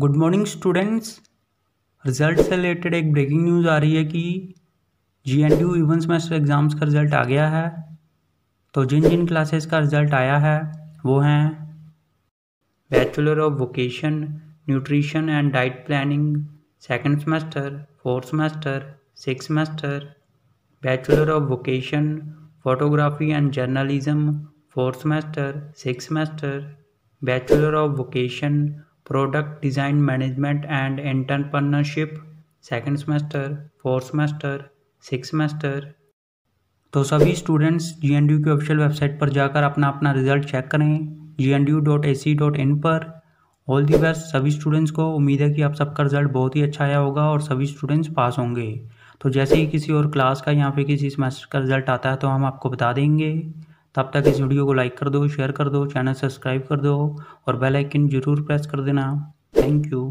good morning students result से related एक breaking news आ रही है कि G N D U even semester exams का रिज़ल्ट आ गया है तो जिन जिन क्लासेस का रिज़ल्ट आया है वो हैं bachelor of vocation nutrition and diet planning second semester fourth semester six semester bachelor of vocation photography and journalism fourth semester six semester bachelor of vocation product design management and entrepreneurship second semester fourth semester six semester तो सभी students G N की official website पर जाकर अपना अपना result check करें G N dot A C dot in पर all the best सभी स्टूडेंट्स को उम्मीद है कि आप सबका रिजल्ट बहुत ही अच्छा आया होगा और सभी स्टूडेंट्स पास होंगे तो जैसे ही किसी और क्लास का या फिर किसी सेमेस्टर का रिजल्ट आता है तो हम आपको बता देंगे तब तक इस वीडियो को लाइक कर दो शेयर कर दो चैनल सब्सक्राइब कर दो और बेल आइकन जरूर प्रेस कर देना थैंक यू